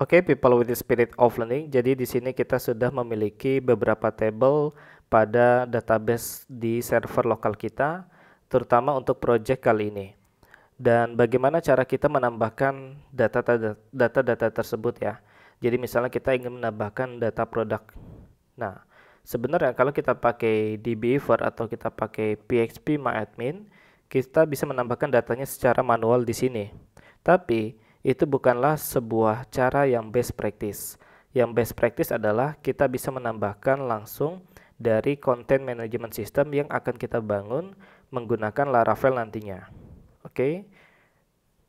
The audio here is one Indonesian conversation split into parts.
Oke, okay, people with the spirit of learning. Jadi di sini kita sudah memiliki beberapa table pada database di server lokal kita, terutama untuk project kali ini. Dan bagaimana cara kita menambahkan data-data tersebut ya. Jadi misalnya kita ingin menambahkan data produk. Nah, sebenarnya kalau kita pakai dbeaver atau kita pakai php myadmin, kita bisa menambahkan datanya secara manual di sini. Tapi itu bukanlah sebuah cara yang best practice. Yang best practice adalah kita bisa menambahkan langsung dari content management system yang akan kita bangun menggunakan Laravel nantinya. Oke. Okay?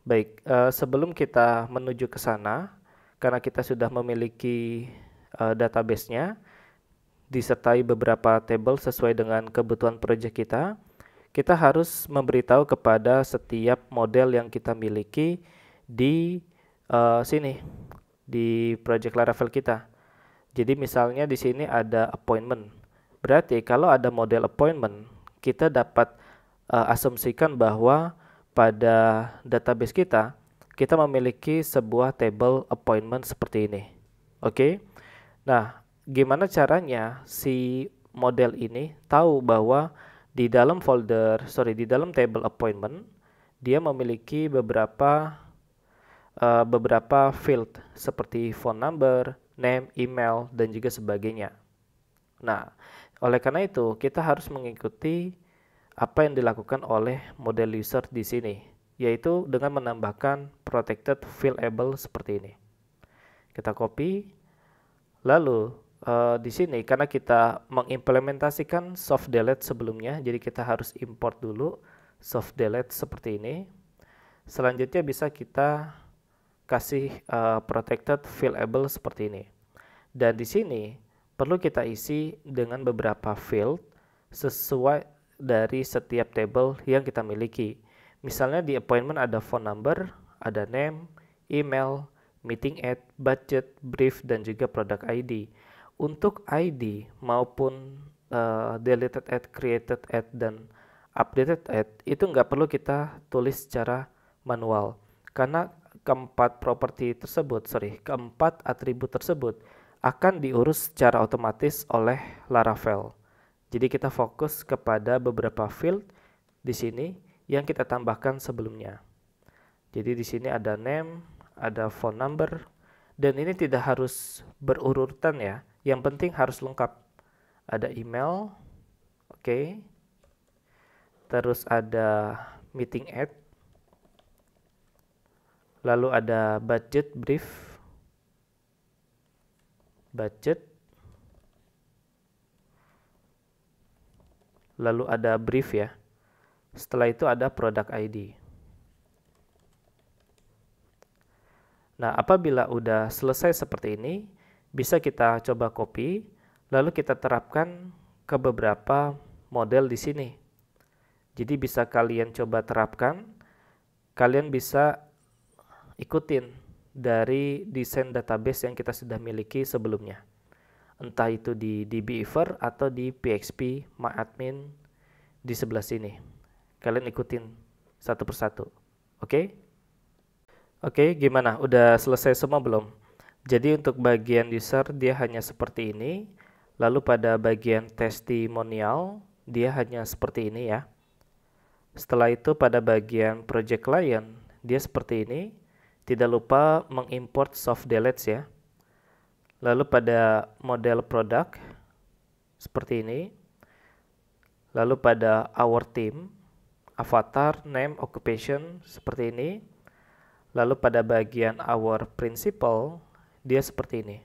Baik, uh, sebelum kita menuju ke sana karena kita sudah memiliki uh, database-nya disertai beberapa table sesuai dengan kebutuhan project kita, kita harus memberitahu kepada setiap model yang kita miliki di uh, sini di project Laravel kita. Jadi misalnya di sini ada appointment. Berarti kalau ada model appointment, kita dapat uh, asumsikan bahwa pada database kita kita memiliki sebuah table appointment seperti ini. Oke. Okay? Nah, gimana caranya si model ini tahu bahwa di dalam folder, sorry, di dalam table appointment, dia memiliki beberapa uh, beberapa field seperti phone number, name, email, dan juga sebagainya. Nah, oleh karena itu kita harus mengikuti apa yang dilakukan oleh model user di sini, yaitu dengan menambahkan protected fillable seperti ini. Kita copy, lalu uh, di sini karena kita mengimplementasikan soft delete sebelumnya, jadi kita harus import dulu soft delete seperti ini. Selanjutnya bisa kita kasih uh, protected fillable seperti ini. Dan di sini perlu kita isi dengan beberapa field sesuai dari setiap table yang kita miliki. Misalnya di appointment ada phone number, ada name, email, meeting at, budget, brief, dan juga product ID. Untuk ID maupun uh, deleted at, created at, dan updated at itu nggak perlu kita tulis secara manual karena keempat properti tersebut, sorry, keempat atribut tersebut akan diurus secara otomatis oleh Laravel. Jadi kita fokus kepada beberapa field di sini yang kita tambahkan sebelumnya. Jadi di sini ada name, ada phone number, dan ini tidak harus berurutan ya. Yang penting harus lengkap. Ada email, oke. Okay. Terus ada meeting at, lalu ada budget brief budget lalu ada brief ya setelah itu ada product ID nah apabila udah selesai seperti ini bisa kita coba copy lalu kita terapkan ke beberapa model di sini jadi bisa kalian coba terapkan kalian bisa ikutin dari desain database yang kita sudah miliki sebelumnya. Entah itu di dbiver atau di php myadmin di sebelah sini. Kalian ikutin satu persatu. Oke? Okay? Oke, okay, gimana? Udah selesai semua belum? Jadi untuk bagian user dia hanya seperti ini. Lalu pada bagian testimonial dia hanya seperti ini ya. Setelah itu pada bagian project client dia seperti ini. Tidak lupa mengimport soft delete ya. Lalu pada model produk seperti ini. Lalu pada our team, avatar, name, occupation seperti ini. Lalu pada bagian our principal dia seperti ini.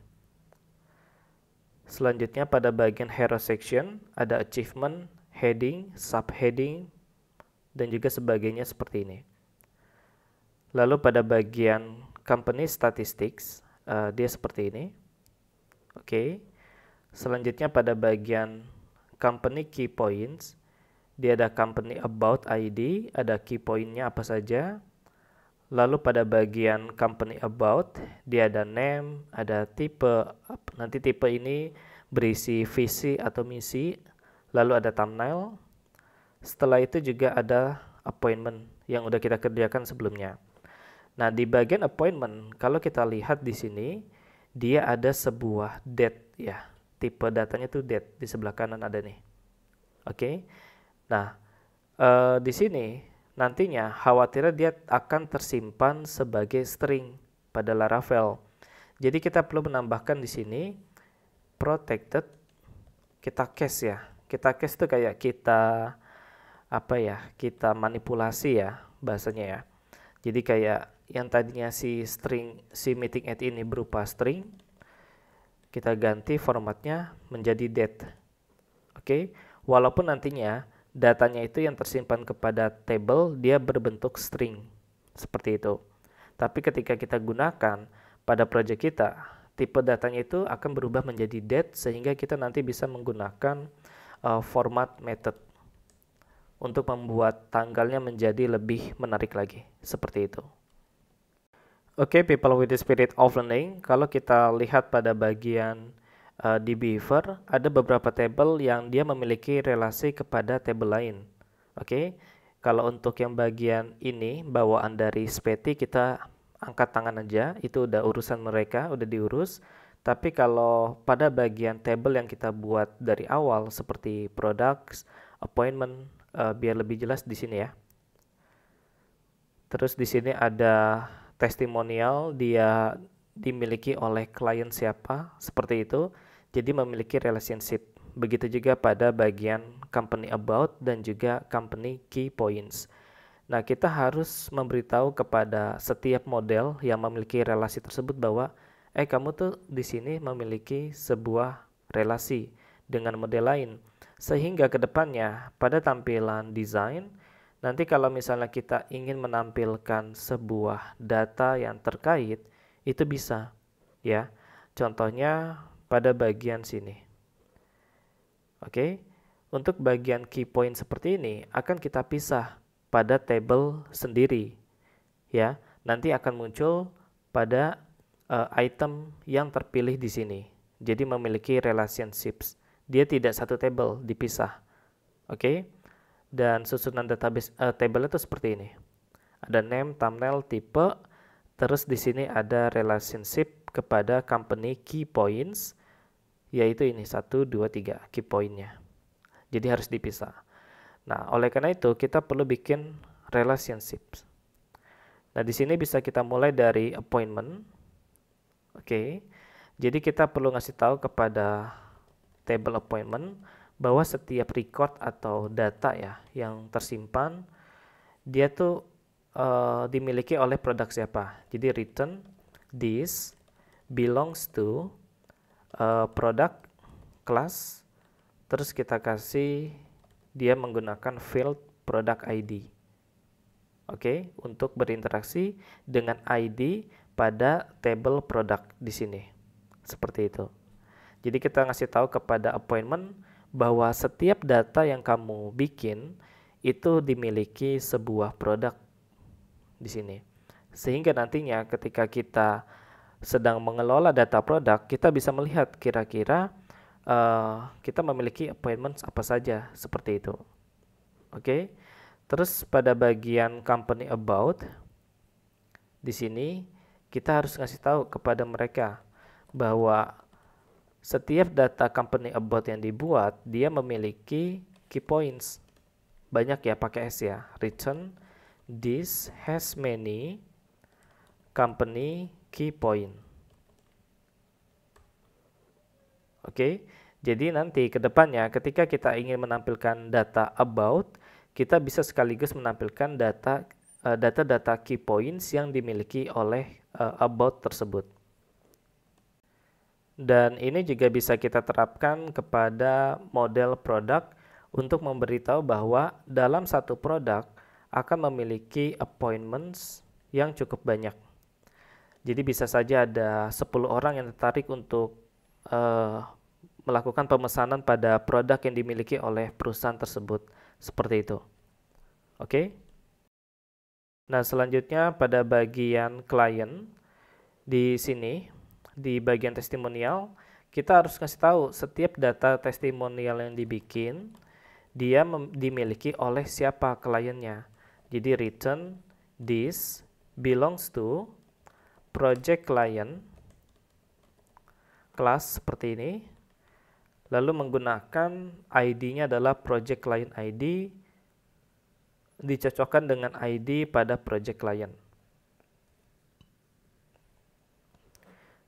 Selanjutnya pada bagian hero section ada achievement, heading, subheading, dan juga sebagainya seperti ini. Lalu pada bagian company statistics, uh, dia seperti ini. Oke. Okay. Selanjutnya pada bagian company key points, dia ada company about ID, ada key pointnya apa saja. Lalu pada bagian company about, dia ada name, ada tipe, nanti tipe ini berisi visi atau misi, lalu ada thumbnail. Setelah itu juga ada appointment yang udah kita kerjakan sebelumnya. Nah, di bagian appointment, kalau kita lihat di sini, dia ada sebuah date ya. Tipe datanya itu date di sebelah kanan ada nih. Oke. Okay? Nah, eh, di sini nantinya khawatirnya dia akan tersimpan sebagai string pada Laravel. Jadi kita perlu menambahkan di sini protected kita cache ya. Kita cache tuh kayak kita apa ya? Kita manipulasi ya bahasanya ya. Jadi kayak yang tadinya si string si meeting at ini berupa string kita ganti formatnya menjadi date oke okay? walaupun nantinya datanya itu yang tersimpan kepada table dia berbentuk string seperti itu tapi ketika kita gunakan pada project kita tipe datanya itu akan berubah menjadi date sehingga kita nanti bisa menggunakan uh, format method untuk membuat tanggalnya menjadi lebih menarik lagi seperti itu Oke, okay, people with the spirit of learning, kalau kita lihat pada bagian uh, di Beaver, ada beberapa table yang dia memiliki relasi kepada table lain. Oke, okay? kalau untuk yang bagian ini, bawaan dari SPT kita angkat tangan aja, itu udah urusan mereka, udah diurus. Tapi kalau pada bagian table yang kita buat dari awal seperti products, appointment, uh, biar lebih jelas di sini ya. Terus di sini ada testimonial dia dimiliki oleh klien siapa, seperti itu. Jadi memiliki relationship. Begitu juga pada bagian company about dan juga company key points. Nah, kita harus memberitahu kepada setiap model yang memiliki relasi tersebut bahwa eh kamu tuh di sini memiliki sebuah relasi dengan model lain. Sehingga kedepannya pada tampilan desain Nanti kalau misalnya kita ingin menampilkan sebuah data yang terkait, itu bisa ya. Contohnya pada bagian sini. Oke. Okay? Untuk bagian key point seperti ini akan kita pisah pada table sendiri. Ya, nanti akan muncul pada uh, item yang terpilih di sini. Jadi memiliki relationships. Dia tidak satu table dipisah. Oke. Okay? dan susunan database uh, table itu seperti ini. Ada name, thumbnail, tipe, terus di sini ada relationship kepada company key points yaitu ini satu, dua, tiga key pointnya. Jadi harus dipisah. Nah, oleh karena itu kita perlu bikin relationship. Nah, di sini bisa kita mulai dari appointment. Oke. Okay. Jadi kita perlu ngasih tahu kepada table appointment bahwa setiap record atau data ya yang tersimpan dia tuh uh, dimiliki oleh produk siapa. Jadi return this belongs to uh, eh, product class terus kita kasih dia menggunakan field product ID. Oke, okay? untuk berinteraksi dengan ID pada table product di sini. Seperti itu. Jadi kita ngasih tahu kepada appointment bahwa setiap data yang kamu bikin itu dimiliki sebuah produk di sini. Sehingga nantinya ketika kita sedang mengelola data produk, kita bisa melihat kira-kira uh, kita memiliki appointments apa saja seperti itu. Oke. Okay? Terus pada bagian company about di sini kita harus ngasih tahu kepada mereka bahwa setiap data company about yang dibuat dia memiliki key points banyak ya pakai s ya return this has many company key point oke jadi nanti ke depannya ketika kita ingin menampilkan data about kita bisa sekaligus menampilkan data eh, data-data key points yang dimiliki oleh uh, about tersebut dan ini juga bisa kita terapkan kepada model produk untuk memberitahu bahwa dalam satu produk akan memiliki appointments yang cukup banyak. Jadi bisa saja ada 10 orang yang tertarik untuk uh, melakukan pemesanan pada produk yang dimiliki oleh perusahaan tersebut. Seperti itu. Oke. Okay? Nah, selanjutnya pada bagian klien di sini di bagian testimonial, kita harus kasih tahu setiap data testimonial yang dibikin, dia dimiliki oleh siapa kliennya. Jadi return this belongs to project client class seperti ini. Lalu menggunakan ID-nya adalah project client ID dicocokkan dengan ID pada project client.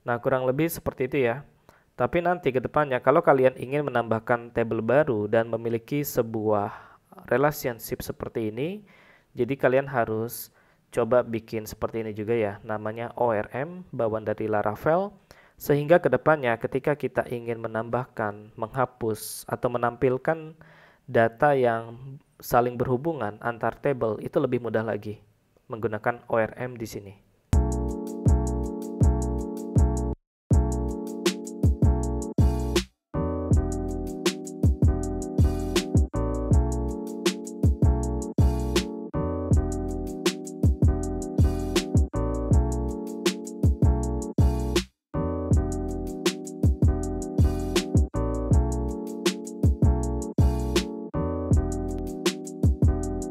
Nah, kurang lebih seperti itu ya. Tapi nanti ke depannya kalau kalian ingin menambahkan table baru dan memiliki sebuah relationship seperti ini, jadi kalian harus coba bikin seperti ini juga ya. Namanya ORM, bawaan dari Laravel. Sehingga ke depannya ketika kita ingin menambahkan, menghapus, atau menampilkan data yang saling berhubungan antar table itu lebih mudah lagi menggunakan ORM di sini.